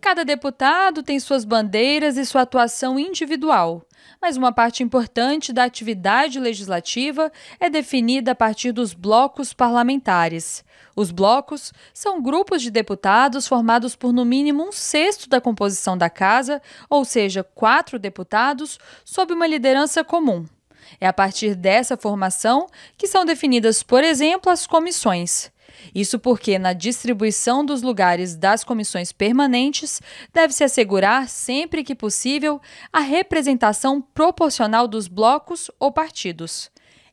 Cada deputado tem suas bandeiras e sua atuação individual, mas uma parte importante da atividade legislativa é definida a partir dos blocos parlamentares. Os blocos são grupos de deputados formados por no mínimo um sexto da composição da casa, ou seja, quatro deputados, sob uma liderança comum. É a partir dessa formação que são definidas, por exemplo, as comissões. Isso porque, na distribuição dos lugares das comissões permanentes, deve-se assegurar, sempre que possível, a representação proporcional dos blocos ou partidos.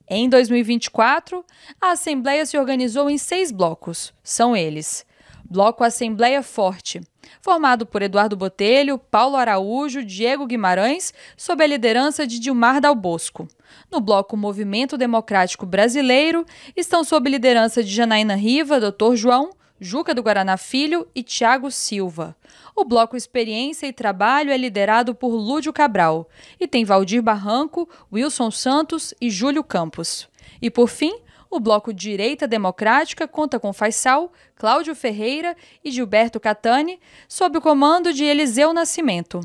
Em 2024, a Assembleia se organizou em seis blocos. São eles: Bloco Assembleia Forte, formado por Eduardo Botelho, Paulo Araújo, Diego Guimarães, sob a liderança de Dilmar Dal Bosco. No bloco Movimento Democrático Brasileiro, estão sob liderança de Janaína Riva, Dr. João, Juca do Guaraná Filho e Tiago Silva. O bloco Experiência e Trabalho é liderado por Lúdio Cabral e tem Valdir Barranco, Wilson Santos e Júlio Campos. E por fim, o Bloco Direita Democrática conta com Faisal, Cláudio Ferreira e Gilberto Catani, sob o comando de Eliseu Nascimento.